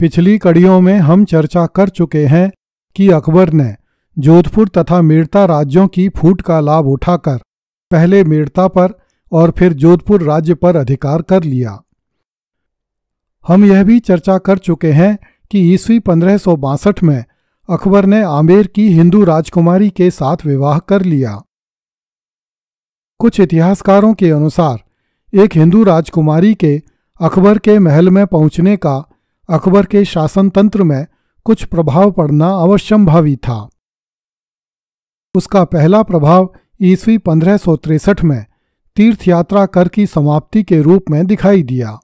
पिछली कड़ियों में हम चर्चा कर चुके हैं कि अकबर ने जोधपुर तथा मेड़ता राज्यों की फूट का लाभ उठाकर पहले मेड़ता पर और फिर जोधपुर राज्य पर अधिकार कर लिया हम यह भी चर्चा कर चुके हैं कि ईस्वी पंद्रह में अकबर ने आमेर की हिंदू राजकुमारी के साथ विवाह कर लिया कुछ इतिहासकारों के अनुसार एक हिंदू राजकुमारी के अकबर के महल में पहुंचने का अकबर के शासन तंत्र में कुछ प्रभाव पड़ना अवश्यंभावी था उसका पहला प्रभाव ईस्वी पंद्रह में तीर्थ यात्रा कर की समाप्ति के रूप में दिखाई दिया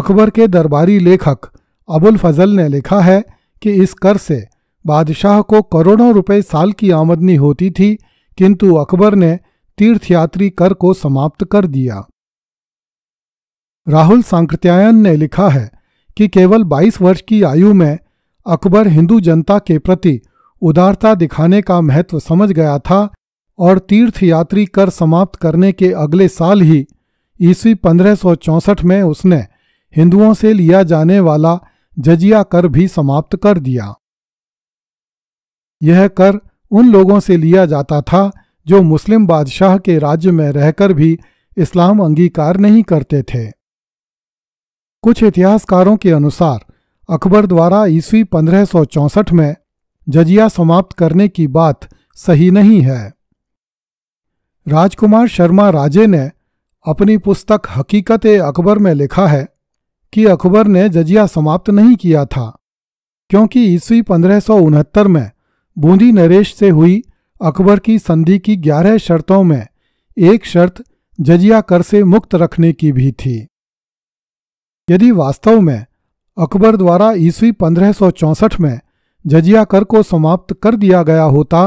अकबर के दरबारी लेखक अबुल फजल ने लिखा है कि इस कर से बादशाह को करोड़ों रुपए साल की आमदनी होती थी किंतु अकबर ने तीर्थयात्री कर को समाप्त कर दिया राहुल सांकृत्यायन ने लिखा है कि केवल 22 वर्ष की आयु में अकबर हिंदू जनता के प्रति उदारता दिखाने का महत्व समझ गया था और तीर्थ यात्री कर समाप्त करने के अगले साल ही ईस्वी पंद्रह में उसने हिंदुओं से लिया जाने वाला जजिया कर भी समाप्त कर दिया यह कर उन लोगों से लिया जाता था जो मुस्लिम बादशाह के राज्य में रहकर भी इस्लाम अंगीकार नहीं करते थे कुछ इतिहासकारों के अनुसार अकबर द्वारा ईस्वी 1564 में जजिया समाप्त करने की बात सही नहीं है राजकुमार शर्मा राजे ने अपनी पुस्तक हकीकत अकबर में लिखा है कि अकबर ने जजिया समाप्त नहीं किया था क्योंकि ईस्वी पंद्रह में बूंदी नरेश से हुई अकबर की संधि की ग्यारह शर्तों में एक शर्त जजिया कर से मुक्त रखने की भी थी यदि वास्तव में अकबर द्वारा ईस्वी 1564 में जजिया कर को समाप्त कर दिया गया होता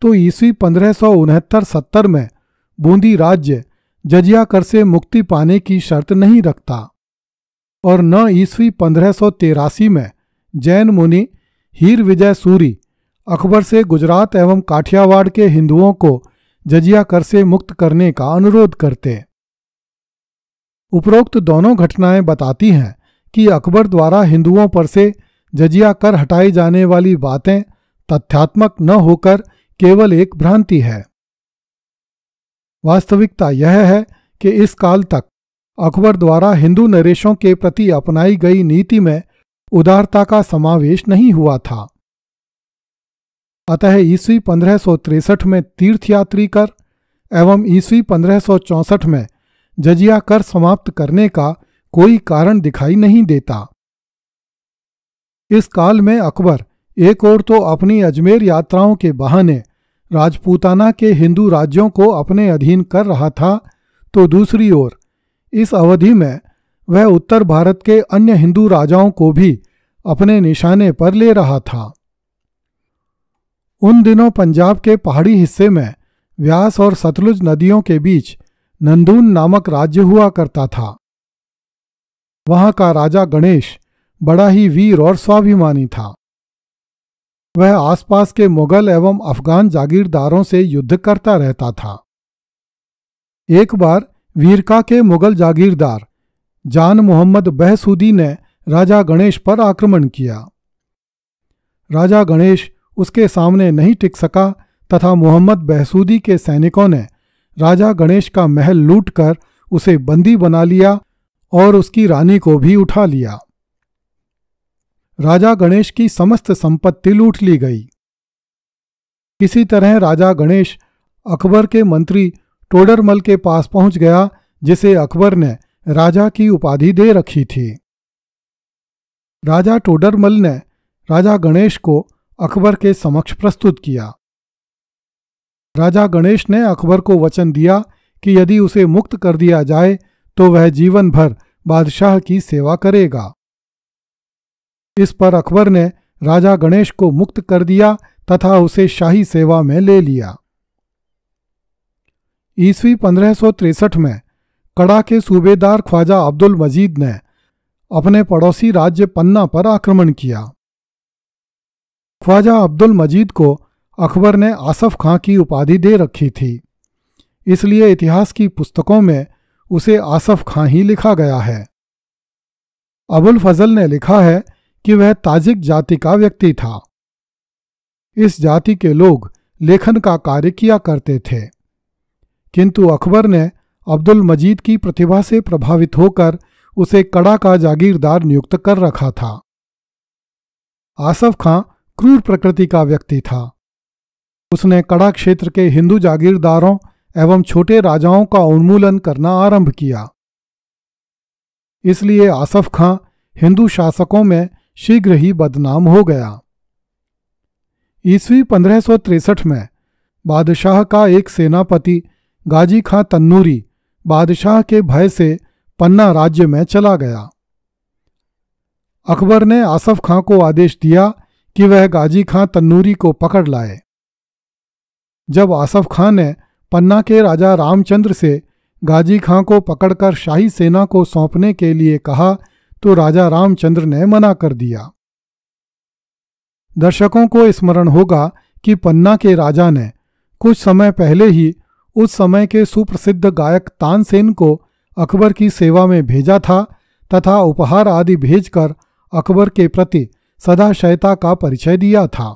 तो ईस्वी पंद्रह सत्तर में बूंदी राज्य जजिया कर से मुक्ति पाने की शर्त नहीं रखता और न ईस्वी पंद्रह में जैन मुनि हीर विजय सूरी अकबर से गुजरात एवं काठियावाड़ के हिंदुओं को जजिया कर से मुक्त करने का अनुरोध करते उपरोक्त दोनों घटनाएं बताती हैं कि अकबर द्वारा हिंदुओं पर से जजिया कर हटाई जाने वाली बातें तथ्यात्मक न होकर केवल एक भ्रांति है वास्तविकता यह है कि इस काल तक अकबर द्वारा हिंदू नरेशों के प्रति अपनाई गई नीति में उदारता का समावेश नहीं हुआ था अतः ईस्वी पंद्रह में तीर्थयात्री कर एवं ईस्वी पंद्रह में जजिया कर समाप्त करने का कोई कारण दिखाई नहीं देता इस काल में अकबर एक ओर तो अपनी अजमेर यात्राओं के बहाने राजपूताना के हिंदू राज्यों को अपने अधीन कर रहा था तो दूसरी ओर इस अवधि में वह उत्तर भारत के अन्य हिंदू राजाओं को भी अपने निशाने पर ले रहा था उन दिनों पंजाब के पहाड़ी हिस्से में व्यास और सतलुज नदियों के बीच नंदून नामक राज्य हुआ करता था वहां का राजा गणेश बड़ा ही वीर और स्वाभिमानी था वह आसपास के मुगल एवं अफगान जागीरदारों से युद्ध करता रहता था एक बार वीरका के मुगल जागीरदार जान मोहम्मद बहसूदी ने राजा गणेश पर आक्रमण किया राजा गणेश उसके सामने नहीं टिक सका तथा मोहम्मद बहसूदी के सैनिकों ने राजा गणेश का महल लूटकर उसे बंदी बना लिया और उसकी रानी को भी उठा लिया राजा गणेश की समस्त संपत्ति लूट ली गई किसी तरह राजा गणेश अकबर के मंत्री टोडरमल के पास पहुंच गया जिसे अकबर ने राजा की उपाधि दे रखी थी राजा टोडरमल ने राजा गणेश को अकबर के समक्ष प्रस्तुत किया राजा गणेश ने अकबर को वचन दिया कि यदि उसे मुक्त कर दिया जाए तो वह जीवन भर बादशाह की सेवा करेगा इस पर अकबर ने राजा गणेश को मुक्त कर दिया तथा उसे शाही सेवा में ले लिया ईस्वी पंद्रह में कड़ा के सूबेदार ख्वाजा अब्दुल मजीद ने अपने पड़ोसी राज्य पन्ना पर आक्रमण किया ख्वाजा अब्दुल मजीद को अकबर ने आसफ खां की उपाधि दे रखी थी इसलिए इतिहास की पुस्तकों में उसे आसफ खां ही लिखा गया है अबुल फजल ने लिखा है कि वह ताजिक जाति का व्यक्ति था इस जाति के लोग लेखन का कार्य किया करते थे किंतु अकबर ने अब्दुल मजीद की प्रतिभा से प्रभावित होकर उसे कड़ा का जागीरदार नियुक्त कर रखा था आसफ खां क्रूर प्रकृति का व्यक्ति था उसने कड़ा क्षेत्र के हिंदू जागीरदारों एवं छोटे राजाओं का उन्मूलन करना आरंभ किया इसलिए आसफ खां हिंदू शासकों में शीघ्र ही बदनाम हो गया ईस्वी पंद्रह में बादशाह का एक सेनापति गाजी खां तन्नूरी बादशाह के भय से पन्ना राज्य में चला गया अकबर ने आसफ खां को आदेश दिया कि वह गाजी खां तन्नूरी को पकड़ लाए जब आसफ खां ने पन्ना के राजा रामचंद्र से गाजी खां को पकड़कर शाही सेना को सौंपने के लिए कहा तो राजा रामचंद्र ने मना कर दिया दर्शकों को स्मरण होगा कि पन्ना के राजा ने कुछ समय पहले ही उस समय के सुप्रसिद्ध गायक तानसेन को अकबर की सेवा में भेजा था तथा उपहार आदि भेजकर अकबर के प्रति सदाशयता का परिचय दिया था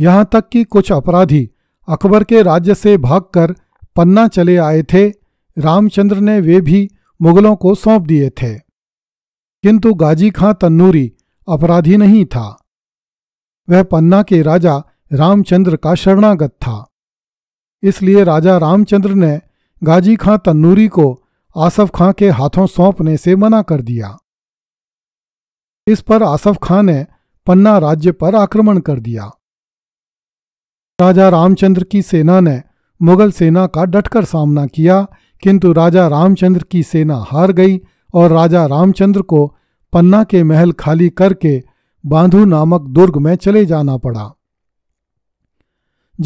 यहाँ तक कि कुछ अपराधी अकबर के राज्य से भागकर पन्ना चले आए थे रामचंद्र ने वे भी मुगलों को सौंप दिए थे किंतु गाजी खां तन्नूरी अपराधी नहीं था वह पन्ना के राजा रामचंद्र का शरणागत था इसलिए राजा रामचंद्र ने गाजी खां तन्नूरी को आसफ खां के हाथों सौंपने से मना कर दिया इस पर आसफ खां ने पन्ना राज्य पर आक्रमण कर दिया राजा रामचंद्र की सेना ने मुगल सेना का डटकर सामना किया किंतु राजा रामचंद्र की सेना हार गई और राजा रामचंद्र को पन्ना के महल खाली करके बांधु नामक दुर्ग में चले जाना पड़ा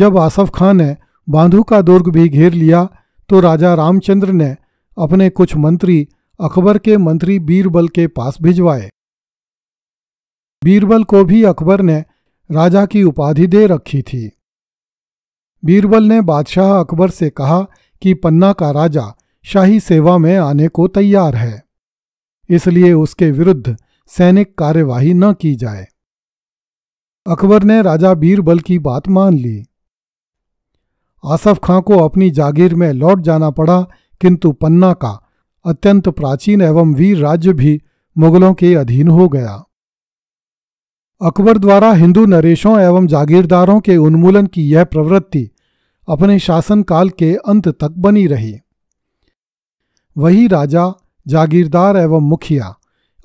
जब आसफ खान ने बांधू का दुर्ग भी घेर लिया तो राजा रामचंद्र ने अपने कुछ मंत्री अकबर के मंत्री बीरबल के पास भिजवाए बीरबल को भी अकबर ने राजा की उपाधि दे रखी थी बीरबल ने बादशाह अकबर से कहा कि पन्ना का राजा शाही सेवा में आने को तैयार है इसलिए उसके विरुद्ध सैनिक कार्यवाही न की जाए अकबर ने राजा बीरबल की बात मान ली आसफ खां को अपनी जागीर में लौट जाना पड़ा किंतु पन्ना का अत्यंत प्राचीन एवं वीर राज्य भी मुगलों के अधीन हो गया अकबर द्वारा हिंदू नरेशों एवं जागीरदारों के उन्मूलन की यह प्रवृत्ति अपने शासनकाल के अंत तक बनी रही वही राजा जागीरदार एवं मुखिया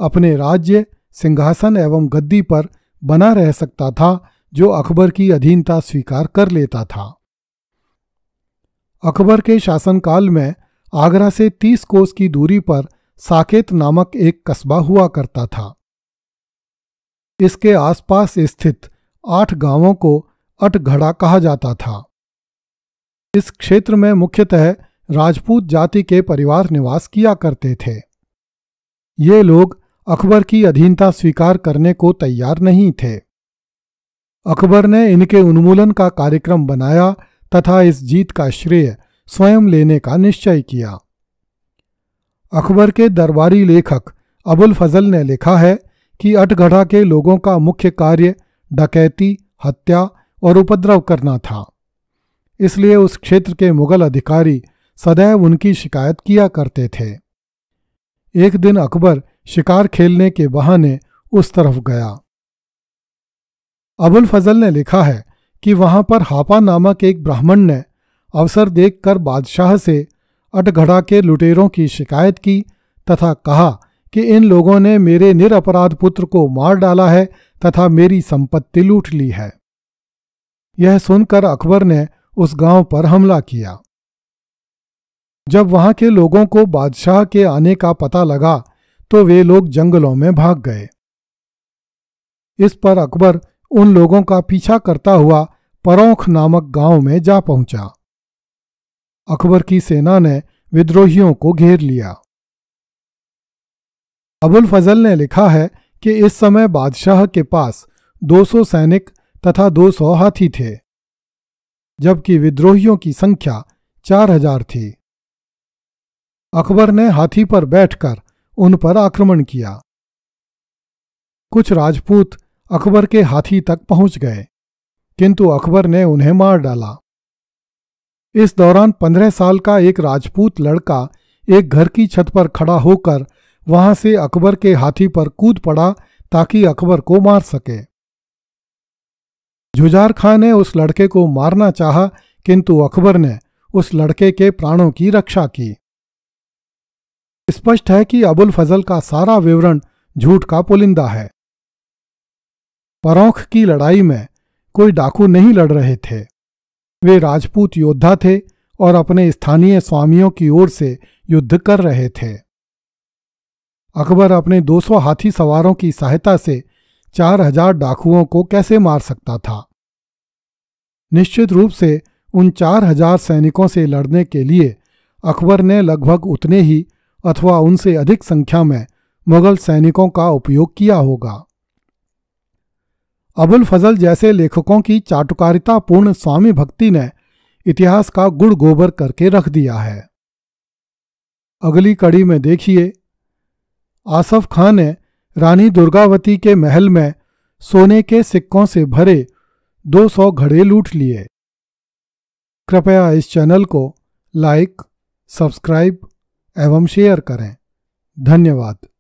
अपने राज्य सिंहासन एवं गद्दी पर बना रह सकता था जो अकबर की अधीनता स्वीकार कर लेता था अकबर के शासनकाल में आगरा से तीस कोस की दूरी पर साकेत नामक एक कस्बा हुआ करता था इसके आसपास स्थित आठ गांवों को अटघड़ा कहा जाता था इस क्षेत्र में मुख्यतः राजपूत जाति के परिवार निवास किया करते थे ये लोग अकबर की अधीनता स्वीकार करने को तैयार नहीं थे अकबर ने इनके उन्मूलन का कार्यक्रम बनाया तथा इस जीत का श्रेय स्वयं लेने का निश्चय किया अकबर के दरबारी लेखक अबुल फजल ने लिखा है कि अटगढ़ा के लोगों का मुख्य कार्य डकैती हत्या और उपद्रव करना था इसलिए उस क्षेत्र के मुगल अधिकारी सदैव उनकी शिकायत किया करते थे एक दिन अकबर शिकार खेलने के बहाने उस तरफ गया अबुल फजल ने लिखा है कि वहां पर हापा नामक एक ब्राह्मण ने अवसर देखकर बादशाह से अटघड़ा के लुटेरों की शिकायत की तथा कहा कि इन लोगों ने मेरे निरअपराध पुत्र को मार डाला है तथा मेरी संपत्ति लूट ली है यह सुनकर अकबर ने उस गांव पर हमला किया जब वहां के लोगों को बादशाह के आने का पता लगा तो वे लोग जंगलों में भाग गए इस पर अकबर उन लोगों का पीछा करता हुआ परोंख नामक गांव में जा पहुंचा अकबर की सेना ने विद्रोहियों को घेर लिया अबुल फजल ने लिखा है कि इस समय बादशाह के पास 200 सैनिक तथा 200 हाथी थे जबकि विद्रोहियों की संख्या 4000 थी अकबर ने हाथी पर बैठकर उन पर आक्रमण किया कुछ राजपूत अकबर के हाथी तक पहुंच गए किंतु अकबर ने उन्हें मार डाला इस दौरान पंद्रह साल का एक राजपूत लड़का एक घर की छत पर खड़ा होकर वहां से अकबर के हाथी पर कूद पड़ा ताकि अकबर को मार सके जुजार खां ने उस लड़के को मारना चाहा किंतु अकबर ने उस लड़के के प्राणों की रक्षा की स्पष्ट है कि अबुल फजल का सारा विवरण झूठ का पुलिंदा है परोंख की लड़ाई में कोई डाकू नहीं लड़ रहे थे वे राजपूत योद्धा थे और अपने स्थानीय स्वामियों की ओर से युद्ध कर रहे थे अकबर अपने 200 हाथी सवारों की सहायता से 4000 डाकुओं को कैसे मार सकता था निश्चित रूप से उन 4000 सैनिकों से लड़ने के लिए अकबर ने लगभग उतने ही अथवा उनसे अधिक संख्या में मुगल सैनिकों का उपयोग किया होगा अबुल फजल जैसे लेखकों की चाटुकारितापूर्ण स्वामी भक्ति ने इतिहास का गुड़ गोबर करके रख दिया है अगली कड़ी में देखिए आसफ खां ने रानी दुर्गावती के महल में सोने के सिक्कों से भरे 200 घड़े लूट लिए कृपया इस चैनल को लाइक सब्सक्राइब एवं शेयर करें धन्यवाद